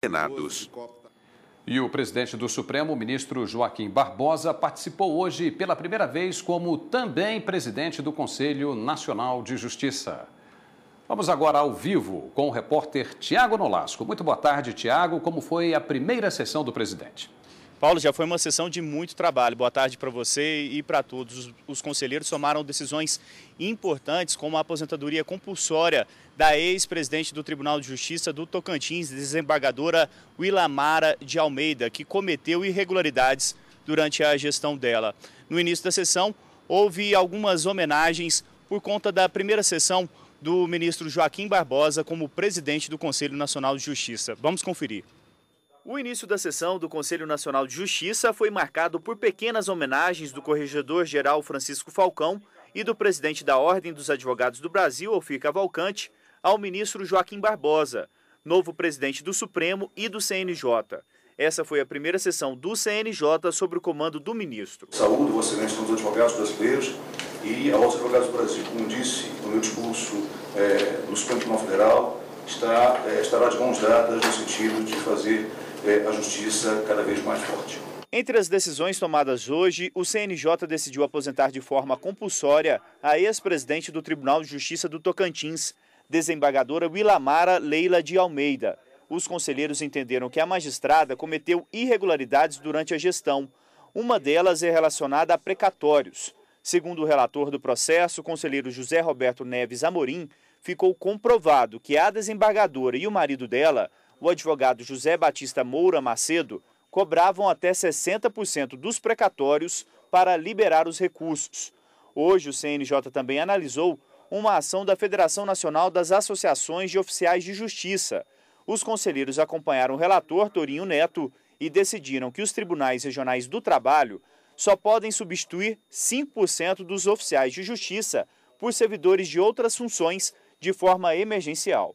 condenados. E o presidente do Supremo, ministro Joaquim Barbosa, participou hoje pela primeira vez como também presidente do Conselho Nacional de Justiça. Vamos agora ao vivo com o repórter Tiago Nolasco. Muito boa tarde, Tiago. Como foi a primeira sessão do presidente? Paulo, já foi uma sessão de muito trabalho. Boa tarde para você e para todos. Os conselheiros tomaram decisões importantes, como a aposentadoria compulsória da ex-presidente do Tribunal de Justiça do Tocantins, desembargadora Wilamara de Almeida, que cometeu irregularidades durante a gestão dela. No início da sessão, houve algumas homenagens por conta da primeira sessão do ministro Joaquim Barbosa como presidente do Conselho Nacional de Justiça. Vamos conferir. O início da sessão do Conselho Nacional de Justiça foi marcado por pequenas homenagens do Corregedor-Geral Francisco Falcão e do presidente da Ordem dos Advogados do Brasil, Alfir Cavalcante, ao ministro Joaquim Barbosa, novo presidente do Supremo e do CNJ. Essa foi a primeira sessão do CNJ sobre o comando do ministro. Saúdo, Vossa né, Excelência, todos advogados brasileiros e aos advogados do Brasil. Como disse no meu discurso é, no Supremo Tribunal Federal, está, eh, estará de mãos dadas no sentido de fazer eh, a justiça cada vez mais forte. Entre as decisões tomadas hoje, o CNJ decidiu aposentar de forma compulsória a ex-presidente do Tribunal de Justiça do Tocantins, desembargadora Wilamara Leila de Almeida. Os conselheiros entenderam que a magistrada cometeu irregularidades durante a gestão. Uma delas é relacionada a precatórios. Segundo o relator do processo, o conselheiro José Roberto Neves Amorim, ficou comprovado que a desembargadora e o marido dela, o advogado José Batista Moura Macedo, cobravam até 60% dos precatórios para liberar os recursos. Hoje, o CNJ também analisou uma ação da Federação Nacional das Associações de Oficiais de Justiça. Os conselheiros acompanharam o relator Torinho Neto e decidiram que os tribunais regionais do trabalho só podem substituir 5% dos oficiais de justiça por servidores de outras funções de forma emergencial.